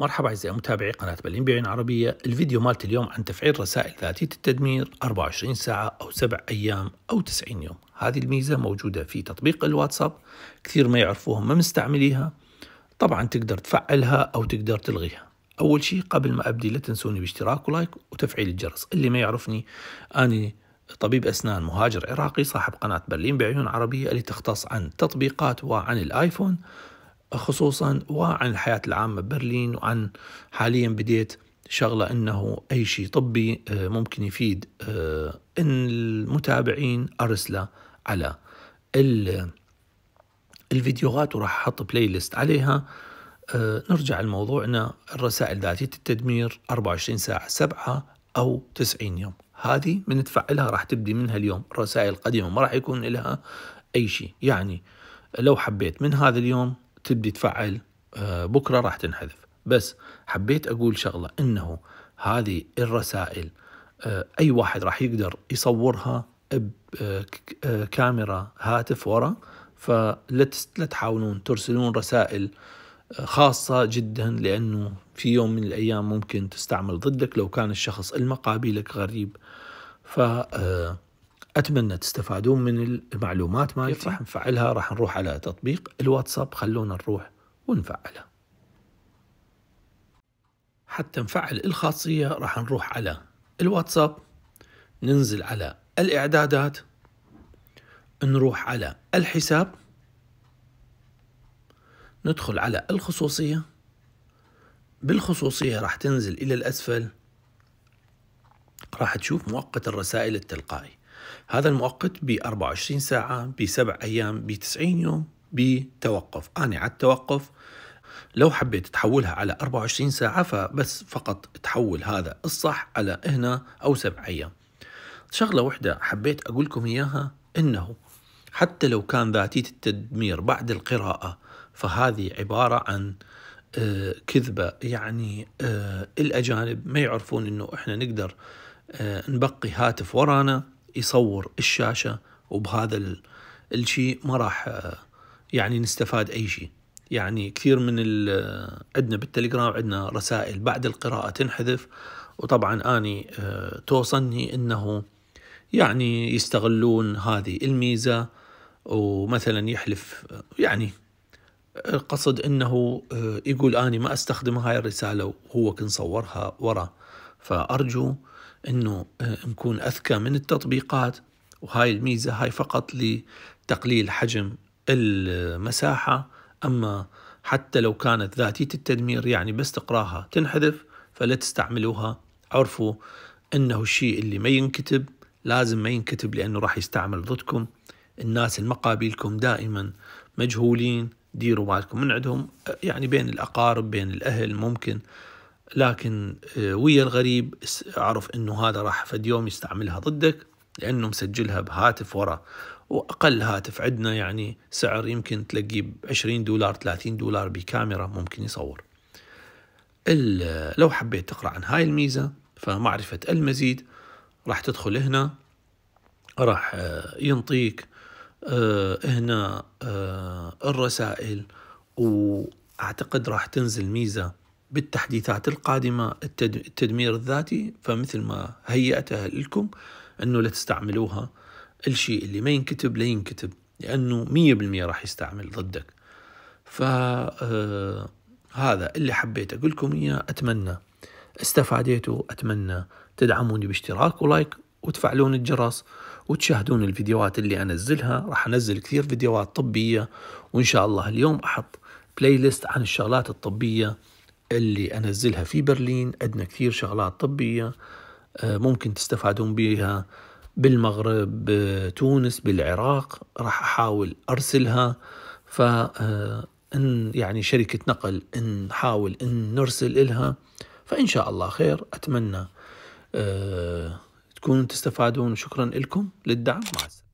مرحبا أعزائي متابعي قناة بيعين عربيه الفيديو مالت اليوم عن تفعيل رسائل ذاتية التدمير 24 ساعة أو 7 أيام أو 90 يوم هذه الميزة موجودة في تطبيق الواتساب كثير ما يعرفوهم ما مستعمليها طبعا تقدر تفعلها أو تقدر تلغيها أول شيء قبل ما أبدي لا تنسوني باشتراك ولايك وتفعيل الجرس اللي ما يعرفني أني طبيب أسنان مهاجر عراقي صاحب قناة برلين بعيون عربية اللي تختص عن تطبيقات وعن الآيفون خصوصا وعن الحياة العامة ببرلين وعن حاليا بديت شغلة أنه أي شيء طبي آه، ممكن يفيد آه، المتابعين أرسله على الفيديوهات وراح أحط بلاي ليست عليها آه، نرجع لموضوعنا الرسائل ذاتية التدمير 24 ساعة 7 أو 90 يوم هذه من تفعلها راح تبدي منها اليوم الرسائل القديمة ما راح يكون لها أي شيء يعني لو حبيت من هذا اليوم تبدي تفعل آه، بكرة راح تنحذف بس حبيت أقول شغلة إنه هذه الرسائل آه، أي واحد راح يقدر يصورها بكاميرا آه، هاتف ورا فلا تحاولون ترسلون رسائل خاصة جدا لأنه في يوم من الأيام ممكن تستعمل ضدك لو كان الشخص المقابلك غريب ف اتمنى تستفادون من المعلومات مالتي راح نفعلها راح نروح على تطبيق الواتساب خلونا نروح ونفعلها حتى نفعل الخاصيه راح نروح على الواتساب ننزل على الاعدادات نروح على الحساب ندخل على الخصوصيه بالخصوصيه راح تنزل الى الاسفل راح تشوف مؤقت الرسائل التلقائي هذا المؤقت ب 24 ساعة بسبع أيام ب 90 يوم بتوقف أنا على التوقف لو حبيت تحولها على 24 ساعة فبس فقط تحول هذا الصح على هنا أو سبع أيام شغلة واحدة حبيت أقول لكم إياها إنه حتى لو كان ذاتية التدمير بعد القراءة فهذه عبارة عن آه، كذبة يعني آه، الأجانب ما يعرفون إنه إحنا نقدر آه، نبقي هاتف ورانا يصور الشاشه وبهذا الشيء ما راح يعني نستفاد اي شيء يعني كثير من عندنا بالتليجرام عندنا رسائل بعد القراءه تنحذف وطبعا اني توصلني انه يعني يستغلون هذه الميزه ومثلا يحلف يعني القصد انه يقول اني ما استخدم هاي الرساله وهو كن صورها ورا فارجو انه آه، نكون اذكى من التطبيقات وهاي الميزه هاي فقط لتقليل حجم المساحه اما حتى لو كانت ذاتيه التدمير يعني بس تقراها تنحذف فلا تستعملوها عرفوا انه الشيء اللي ما ينكتب لازم ما ينكتب لانه راح يستعمل ضدكم الناس المقابلكم دائما مجهولين ديروا بالكم من عندهم آه، يعني بين الاقارب بين الاهل ممكن لكن آه، ويا الغريب اعرف انه هذا راح فد يوم يستعملها ضدك لانه مسجلها بهاتف ورا واقل هاتف عندنا يعني سعر يمكن تلاقيه ب 20 دولار 30 دولار بكاميرا ممكن يصور لو حبيت تقرا عن هاي الميزه فمعرفه المزيد راح تدخل هنا راح آه، ينطيك آه، هنا الرسائل واعتقد راح تنزل ميزه بالتحديثات القادمة التدمير الذاتي فمثل ما هيأتها لكم أنه لا تستعملوها الشيء اللي ما ينكتب لا ينكتب لأنه مية بالمية راح يستعمل ضدك فهذا آه، اللي حبيت أقول لكم إياه أتمنى استفاديتوا أتمنى تدعموني باشتراك ولايك وتفعلون الجرس وتشاهدون الفيديوهات اللي أنزلها راح أنزل كثير فيديوهات طبية وإن شاء الله اليوم أحط بلاي ليست عن الشغلات الطبية اللي أنزلها في برلين عندنا كثير شغلات طبية آه، ممكن تستفادون بها بالمغرب بتونس بالعراق راح أحاول أرسلها ف آه، إن يعني شركة نقل نحاول إن نرسل إلها فإن شاء الله خير أتمنى أه تكونوا تستفادون شكرا لكم للدعم مع السلامة